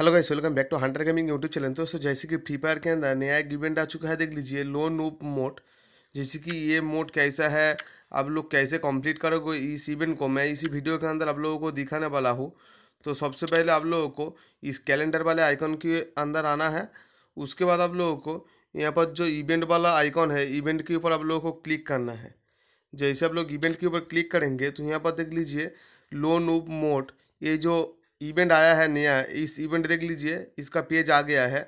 hello guys welcome back to Hunter Gaming YouTube channel so जैसे कि free fire के अंदर नया एक इवेंट आ चुका है देख लीजिए लो नूप मोड जैसे कि ये मोड कैसा है आप लोग कैसे कंप्लीट करोगे इस इवेंट को मैं इसी वीडियो के अंदर आप लोगों को दिखाने वाला हूँ तो सबसे पहले आप लोगों को इस कैलेंडर वाले आइकॉन के अंदर आना है उसके बाद आप लोगों को यहाँ पर जो इवेंट वाला आइकॉन है इवेंट के ऊपर आप लोगों को क्लिक करना है जैसे आप लोग इवेंट के ऊपर क्लिक करेंगे तो यहाँ पर देख लीजिए लो नूप मोड ये जो इवेंट आया है नया इस इवेंट देख लीजिए इसका पेज आ गया है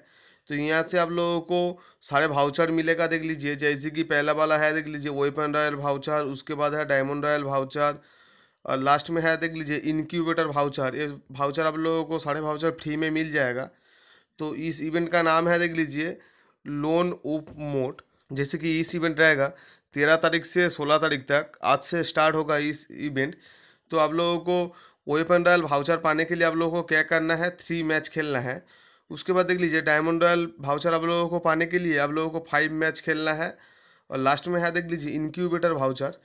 तो यहाँ से आप लोगों को सारे भाउचर मिलेगा देख लीजिए जैसे कि पहला वाला है देख लीजिए वेपन रॉयल भाउचर उसके बाद है डायमंड रॉयल भाउचर और लास्ट में है देख लीजिए इनक्यूबेटर भाउचर ये भाउचर आप लोगों को सारे भाउचर फ्री में मिल जाएगा तो इस इवेंट का नाम है देख लीजिए लोन ओप मोड जैसे कि इस इवेंट रहेगा तेरह तारीख से सोलह तारीख तक आज से स्टार्ट होगा इस इवेंट तो आप लोगों को वेपन रॉयल भाउचर पाने के लिए आप लोगों को क्या करना है थ्री मैच खेलना है उसके बाद देख लीजिए डायमंड रॉयल भाउचर आप लोगों को पाने के लिए आप लोगों को फाइव मैच खेलना है और लास्ट में है देख लीजिए इनक्यूबेटर भाउचर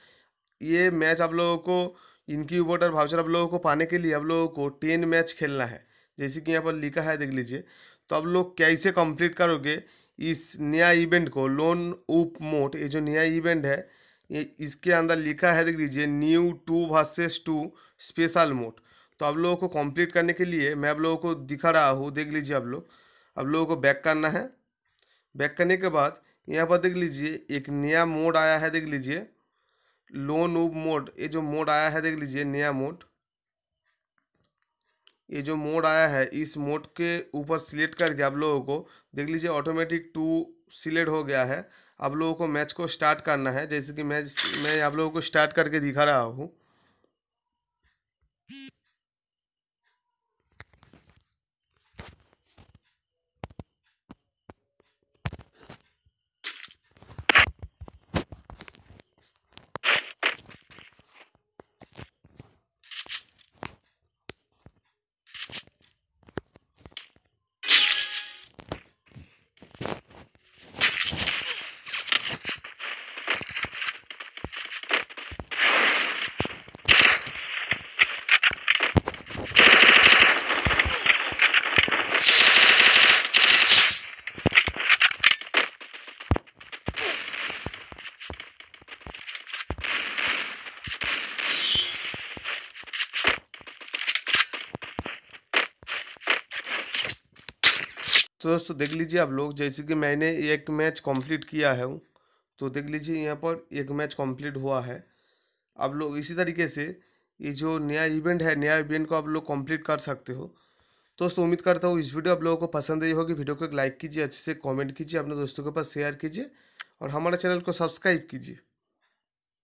ये मैच आप लोगों को इनक्यूबेटर भाउचर आप लोगों को पाने के लिए आप लोगों को टेन मैच खेलना है जैसे कि यहाँ पर लिखा है देख लीजिए तो आप लोग कैसे कंप्लीट करोगे इस नया इवेंट को लोन ऊप मोट ये जो नया इवेंट है इसके अंदर लिखा है देख लीजिए new two versus two special mode तो आप लोगों को कंप्लीट करने के लिए मैं आप लोगों को दिखा रहा हूँ देख लीजिए आप लोग आप लोगों को बैक करना है बैक करने के बाद यहाँ पर देख लीजिए एक नया मोड आया है देख लीजिए लोन उब मोड ये जो मोड आया है देख लीजिए नया मोड ये जो मोड आया है इस मोड के ऊपर सिलेक्ट करके आप लोगों को देख लीजिए ऑटोमेटिक टू सिलेक्ट हो गया है आप लोगों को मैच को स्टार्ट करना है जैसे कि मैच मैं आप लोगों को स्टार्ट करके दिखा रहा हूँ तो दोस्तों देख लीजिए आप लोग जैसे कि मैंने एक मैच कंप्लीट किया है तो देख लीजिए यहाँ पर एक मैच कंप्लीट हुआ है आप लोग इसी तरीके से ये जो नया इवेंट है नया इवेंट को आप लोग कंप्लीट कर सकते हो दोस्तों उम्मीद करता हूँ इस वीडियो आप लोगों को पसंद आई होगी वीडियो को एक लाइक कीजिए अच्छे से कमेंट कीजिए अपने दोस्तों के पास शेयर कीजिए और हमारे चैनल को सब्सक्राइब कीजिए